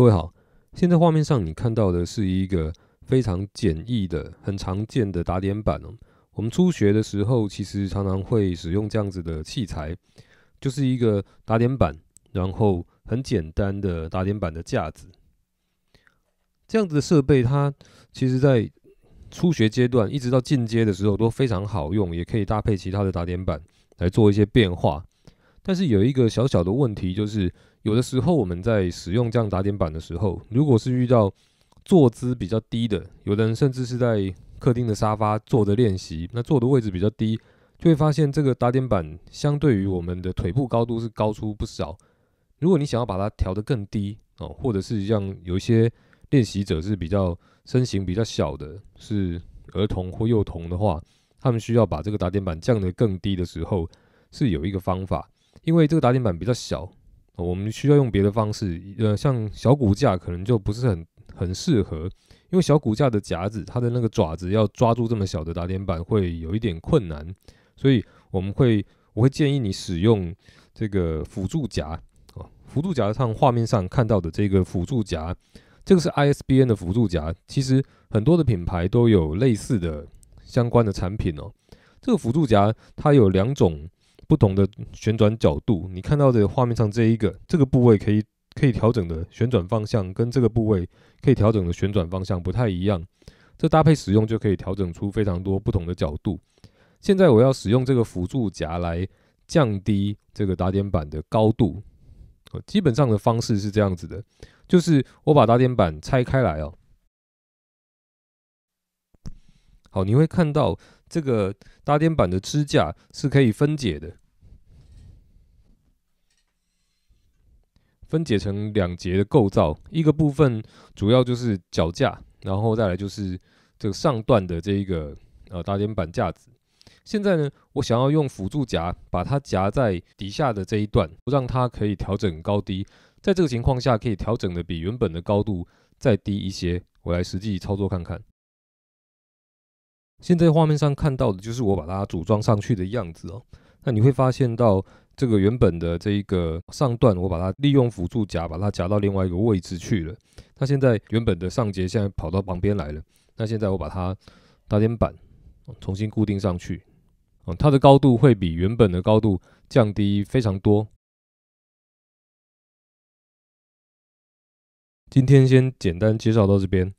各位好，现在画面上你看到的是一个非常简易的、很常见的打点板哦。我们初学的时候，其实常常会使用这样子的器材，就是一个打点板，然后很简单的打点板的架子。这样子的设备，它其实在初学阶段一直到进阶的时候都非常好用，也可以搭配其他的打点板来做一些变化。但是有一个小小的问题，就是有的时候我们在使用这样打点板的时候，如果是遇到坐姿比较低的，有的人甚至是在客厅的沙发坐着练习，那坐的位置比较低，就会发现这个打点板相对于我们的腿部高度是高出不少。如果你想要把它调得更低哦，或者是像有一些练习者是比较身形比较小的，是儿童或幼童的话，他们需要把这个打点板降得更低的时候，是有一个方法。因为这个打点板比较小，我们需要用别的方式，呃，像小骨架可能就不是很很适合，因为小骨架的夹子，它的那个爪子要抓住这么小的打点板会有一点困难，所以我们会我会建议你使用这个辅助夹，辅助夹上画面上看到的这个辅助夹，这个是 ISBN 的辅助夹，其实很多的品牌都有类似的相关的产品哦，这个辅助夹它有两种。不同的旋转角度，你看到的画面上这一个这个部位可以可以调整的旋转方向，跟这个部位可以调整的旋转方向不太一样。这搭配使用就可以调整出非常多不同的角度。现在我要使用这个辅助夹来降低这个打点板的高度。基本上的方式是这样子的，就是我把打点板拆开来哦，好，你会看到这个打点板的支架是可以分解的，分解成两节的构造，一个部分主要就是脚架，然后再来就是这个上段的这一个呃打点板架子。现在呢，我想要用辅助夹把它夹在底下的这一段，让它可以调整高低，在这个情况下可以调整的比原本的高度再低一些。我来实际操作看看。现在画面上看到的就是我把它组装上去的样子哦。那你会发现到这个原本的这一个上段，我把它利用辅助夹把它夹到另外一个位置去了。它现在原本的上节现在跑到旁边来了。那现在我把它打点板重新固定上去，嗯，它的高度会比原本的高度降低非常多。今天先简单介绍到这边。